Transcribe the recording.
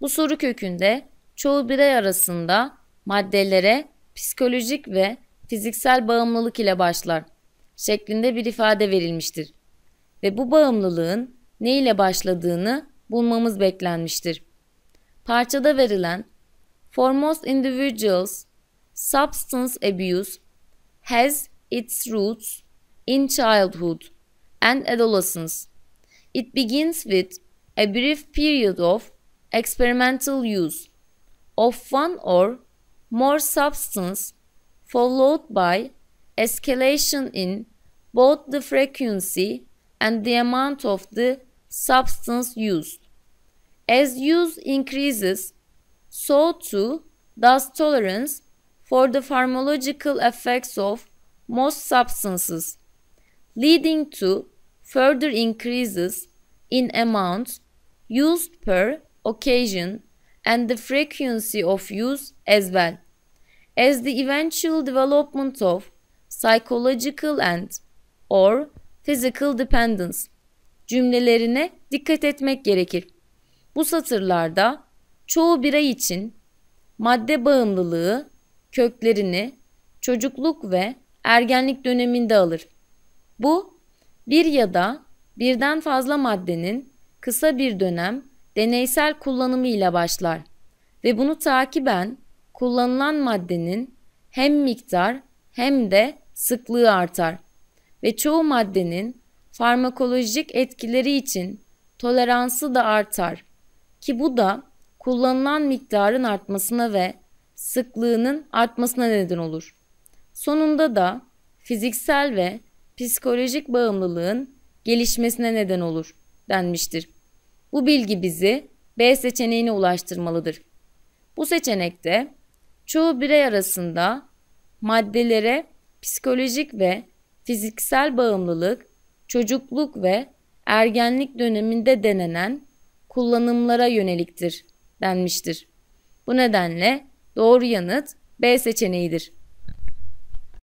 Bu soru kökünde çoğu birey arasında maddelere psikolojik ve fiziksel bağımlılık ile başlar şeklinde bir ifade verilmiştir ve bu bağımlılığın ne ile başladığını bulmamız beklenmiştir. Parçada verilen For most individuals, substance abuse has its roots in childhood and adolescence. It begins with a brief period of experimental use of one or more substance followed by escalation in both the frequency and the amount of the substance used. As use increases, so too does tolerance for the pharmacological effects of most substances, leading to further increases in amounts used per occasion, and the frequency of use as well as the eventual development of psychological and or physical dependence cümlelerine dikkat etmek gerekir. Bu satırlarda çoğu birey için madde bağımlılığı köklerini çocukluk ve ergenlik döneminde alır. Bu bir ya da birden fazla maddenin kısa bir dönem deneysel kullanımıyla başlar ve bunu takiben kullanılan maddenin hem miktar hem de sıklığı artar ve çoğu maddenin farmakolojik etkileri için toleransı da artar ki bu da kullanılan miktarın artmasına ve sıklığının artmasına neden olur. Sonunda da fiziksel ve psikolojik bağımlılığın gelişmesine neden olur denmiştir. Bu bilgi bizi B seçeneğine ulaştırmalıdır. Bu seçenekte çoğu birey arasında maddelere psikolojik ve fiziksel bağımlılık, çocukluk ve ergenlik döneminde denenen kullanımlara yöneliktir denmiştir. Bu nedenle doğru yanıt B seçeneğidir.